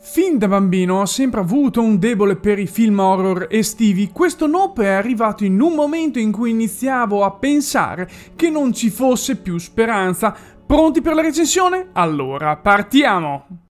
Fin da bambino ho sempre avuto un debole per i film horror estivi, questo nope è arrivato in un momento in cui iniziavo a pensare che non ci fosse più speranza. Pronti per la recensione? Allora, partiamo!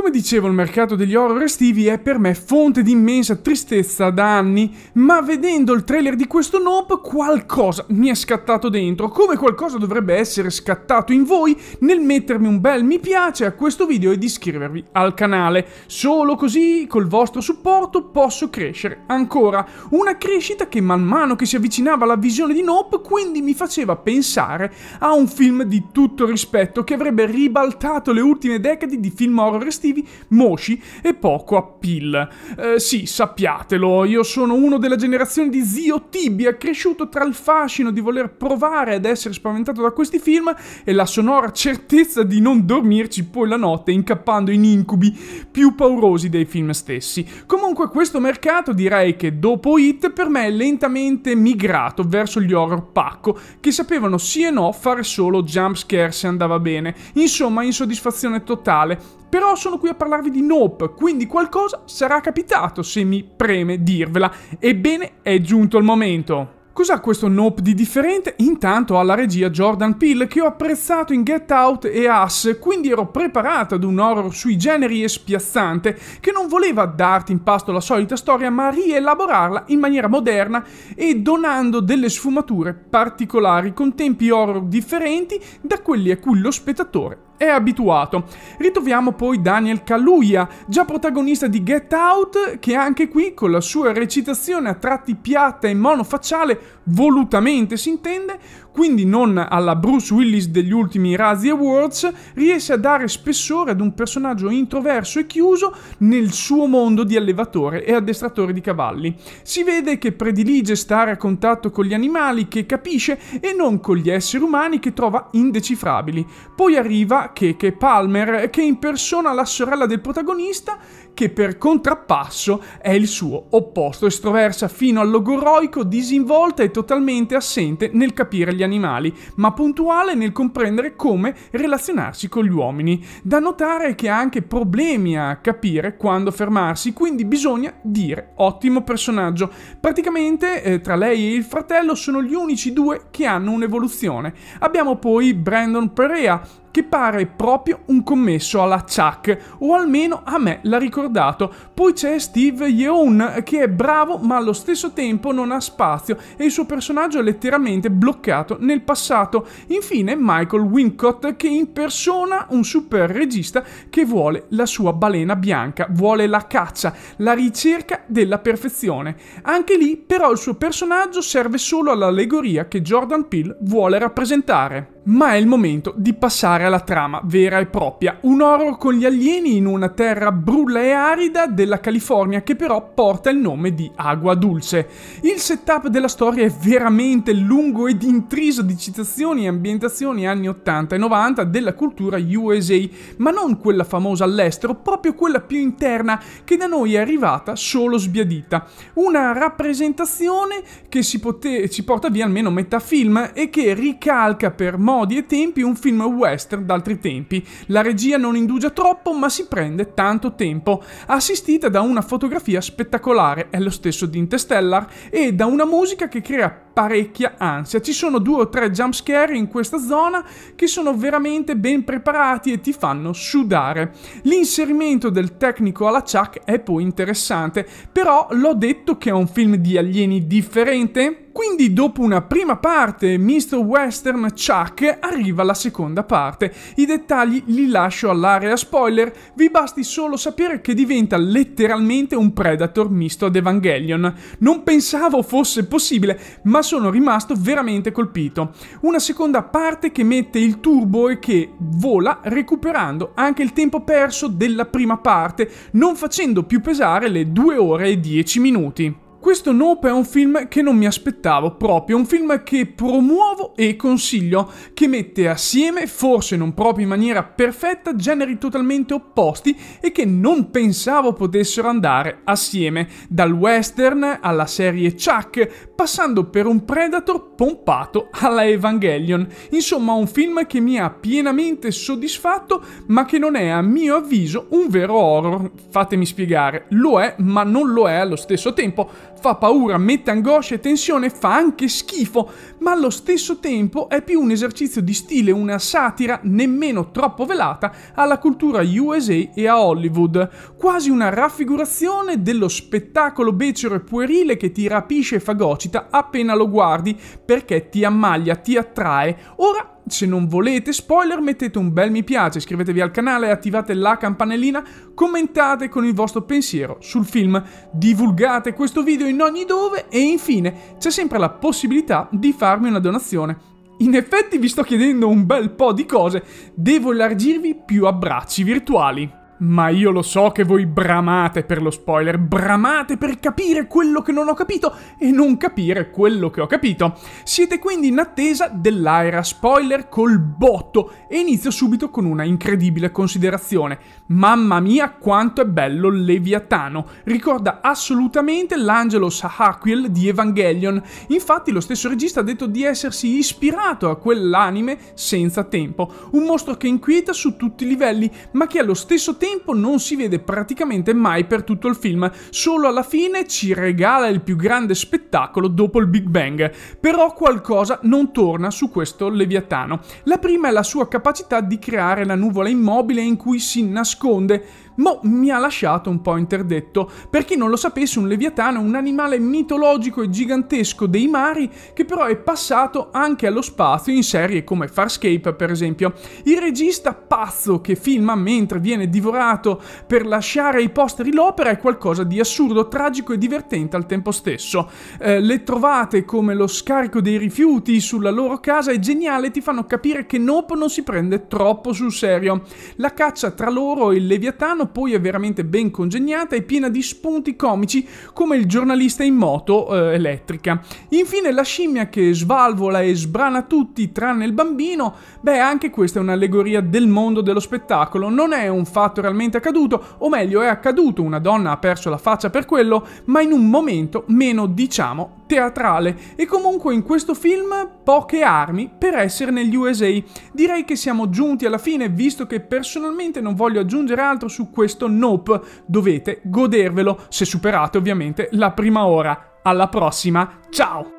Come dicevo, il mercato degli horror estivi è per me fonte di immensa tristezza da anni, ma vedendo il trailer di questo Nope qualcosa mi è scattato dentro, come qualcosa dovrebbe essere scattato in voi nel mettermi un bel mi piace a questo video ed iscrivervi al canale. Solo così, col vostro supporto, posso crescere ancora. Una crescita che man mano che si avvicinava alla visione di Nope quindi mi faceva pensare a un film di tutto rispetto che avrebbe ribaltato le ultime decadi di film horror estivi sugggestivi, moci e poco appeal. Eh, sì, sappiatelo, io sono uno della generazione di zio Tibia, cresciuto tra il fascino di voler provare ad essere spaventato da questi film e la sonora certezza di non dormirci poi la notte incappando in incubi più paurosi dei film stessi. Comunque questo mercato direi che dopo Hit per me è lentamente migrato verso gli horror pacco che sapevano sì e no fare solo jumpscare se andava bene. Insomma, insoddisfazione totale. Però sono qui a parlarvi di Nope, quindi qualcosa sarà capitato se mi preme dirvela. Ebbene, è giunto il momento. Cos'ha questo Nope di differente? Intanto alla regia Jordan Peele che ho apprezzato in Get Out e Us, quindi ero preparato ad un horror sui generi e spiazzante che non voleva darti in pasto la solita storia ma rielaborarla in maniera moderna e donando delle sfumature particolari con tempi horror differenti da quelli a cui lo spettatore è abituato. Ritroviamo poi Daniel Kaluuya, già protagonista di Get Out, che anche qui con la sua recitazione a tratti piatta e monofacciale, volutamente si intende, quindi non alla Bruce Willis degli ultimi Razzie Awards, riesce a dare spessore ad un personaggio introverso e chiuso nel suo mondo di allevatore e addestratore di cavalli. Si vede che predilige stare a contatto con gli animali che capisce e non con gli esseri umani che trova indecifrabili. Poi arriva Keke Palmer, che impersona la sorella del protagonista, che per contrappasso è il suo opposto, estroversa fino al logoroico, disinvolta e totalmente assente nel capire gli animali animali, ma puntuale nel comprendere come relazionarsi con gli uomini. Da notare che ha anche problemi a capire quando fermarsi, quindi bisogna dire ottimo personaggio. Praticamente eh, tra lei e il fratello sono gli unici due che hanno un'evoluzione. Abbiamo poi Brandon Perea, che pare proprio un commesso alla Chuck, o almeno a me l'ha ricordato. Poi c'è Steve Yeun, che è bravo ma allo stesso tempo non ha spazio e il suo personaggio è letteralmente bloccato nel passato. Infine Michael Wincott, che impersona un super regista che vuole la sua balena bianca, vuole la caccia, la ricerca della perfezione. Anche lì però il suo personaggio serve solo all'allegoria che Jordan Peele vuole rappresentare ma è il momento di passare alla trama vera e propria. Un horror con gli alieni in una terra brulla e arida della California che però porta il nome di Agua Dulce. Il setup della storia è veramente lungo ed intriso di citazioni e ambientazioni anni 80 e 90 della cultura USA, ma non quella famosa all'estero, proprio quella più interna che da noi è arrivata solo sbiadita. Una rappresentazione che ci porta via almeno metà film e che ricalca per modo modi e tempi un film western d'altri tempi. La regia non indugia troppo, ma si prende tanto tempo, assistita da una fotografia spettacolare, è lo stesso di Interstellar, e da una musica che crea parecchia ansia. Ci sono due o tre jumpscare in questa zona che sono veramente ben preparati e ti fanno sudare. L'inserimento del tecnico alla Chuck è poi interessante, però l'ho detto che è un film di alieni differente? Quindi dopo una prima parte Mr. Western Chuck arriva la seconda parte. I dettagli li lascio all'area spoiler, vi basti solo sapere che diventa letteralmente un Predator misto ad Evangelion. Non pensavo fosse possibile, ma sono rimasto veramente colpito. Una seconda parte che mette il turbo e che vola recuperando anche il tempo perso della prima parte, non facendo più pesare le 2 ore e 10 minuti. Questo Nope è un film che non mi aspettavo proprio, un film che promuovo e consiglio, che mette assieme, forse non proprio in maniera perfetta, generi totalmente opposti e che non pensavo potessero andare assieme, dal western alla serie Chuck, passando per un Predator pompato alla Evangelion. Insomma, un film che mi ha pienamente soddisfatto, ma che non è a mio avviso un vero horror. Fatemi spiegare, lo è, ma non lo è allo stesso tempo fa paura, mette angoscia e tensione, fa anche schifo, ma allo stesso tempo è più un esercizio di stile, una satira nemmeno troppo velata alla cultura USA e a Hollywood, quasi una raffigurazione dello spettacolo becero e puerile che ti rapisce e fagocita appena lo guardi perché ti ammaglia, ti attrae. Ora se non volete spoiler mettete un bel mi piace, iscrivetevi al canale, attivate la campanellina, commentate con il vostro pensiero sul film, divulgate questo video in ogni dove e infine c'è sempre la possibilità di farmi una donazione. In effetti vi sto chiedendo un bel po' di cose, devo elargirvi più abbracci virtuali. Ma io lo so che voi bramate per lo spoiler, bramate per capire quello che non ho capito e non capire quello che ho capito. Siete quindi in attesa dell'era spoiler col botto e inizio subito con una incredibile considerazione. Mamma mia quanto è bello Leviatano, ricorda assolutamente l'angelo Sahaquil di Evangelion. Infatti lo stesso regista ha detto di essersi ispirato a quell'anime senza tempo, un mostro che inquieta su tutti i livelli ma che allo stesso tempo tempo non si vede praticamente mai per tutto il film, solo alla fine ci regala il più grande spettacolo dopo il Big Bang. Però qualcosa non torna su questo Leviatano. La prima è la sua capacità di creare la nuvola immobile in cui si nasconde Mo mi ha lasciato un po' interdetto. Per chi non lo sapesse, un leviatano è un animale mitologico e gigantesco dei mari che però è passato anche allo spazio in serie come Farscape, per esempio. Il regista pazzo che filma mentre viene divorato per lasciare ai posteri l'opera è qualcosa di assurdo, tragico e divertente al tempo stesso. Eh, le trovate come lo scarico dei rifiuti sulla loro casa è geniale, e ti fanno capire che Nope non si prende troppo sul serio. La caccia tra loro e il leviatano poi è veramente ben congegnata e piena di spunti comici come il giornalista in moto eh, elettrica. Infine la scimmia che svalvola e sbrana tutti tranne il bambino, beh anche questa è un'allegoria del mondo dello spettacolo, non è un fatto realmente accaduto, o meglio è accaduto, una donna ha perso la faccia per quello, ma in un momento meno diciamo teatrale e comunque in questo film poche armi per essere negli USA. Direi che siamo giunti alla fine visto che personalmente non voglio aggiungere altro su questo Nope, dovete godervelo se superate ovviamente la prima ora. Alla prossima, ciao!